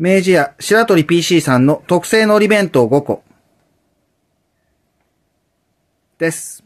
明治屋白鳥 PC さんの特製のり弁当5個です。